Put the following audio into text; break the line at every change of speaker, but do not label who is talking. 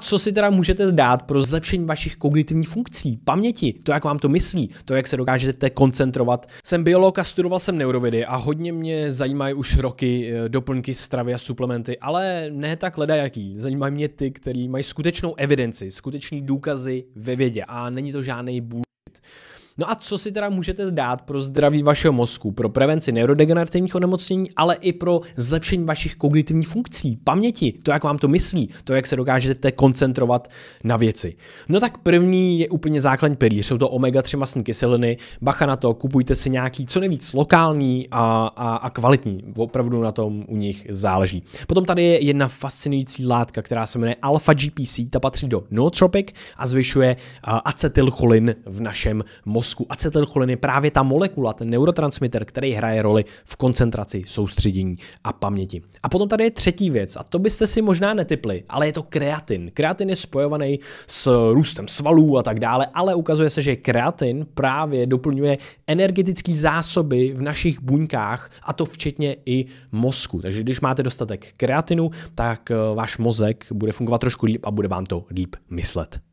Co si teda můžete zdát pro zlepšení vašich kognitivních funkcí, paměti, to, jak vám to myslí, to, jak se dokážete koncentrovat. Jsem biolog a studoval jsem neurovědy a hodně mě zajímají už roky eh, doplňky stravy a suplementy, ale ne tak leda jaký. Zajímají mě ty, který mají skutečnou evidenci, skutečný důkazy ve vědě a není to žádný bůh No a co si teda můžete dát pro zdraví vašeho mozku, pro prevenci neurodegenerativních onemocnění, ale i pro zlepšení vašich kognitivních funkcí, paměti, to, jak vám to myslí, to, jak se dokážete koncentrovat na věci. No tak první je úplně základní pilíř, jsou to omega-3 masní kyseliny, bacha na to, kupujte si nějaký co nejvíc lokální a, a, a kvalitní, opravdu na tom u nich záleží. Potom tady je jedna fascinující látka, která se jmenuje alfa GPC, ta patří do nootropic a zvyšuje acetylcholin v našem mozku mozku. Acetylcholin je právě ta molekula, ten neurotransmitter, který hraje roli v koncentraci, soustředění a paměti. A potom tady je třetí věc, a to byste si možná netypli, ale je to kreatin. Kreatin je spojovaný s růstem svalů a tak dále, ale ukazuje se, že kreatin právě doplňuje energetické zásoby v našich buňkách, a to včetně i mozku. Takže když máte dostatek kreatinu, tak eh, váš mozek bude fungovat trošku líp a bude vám to líp myslet.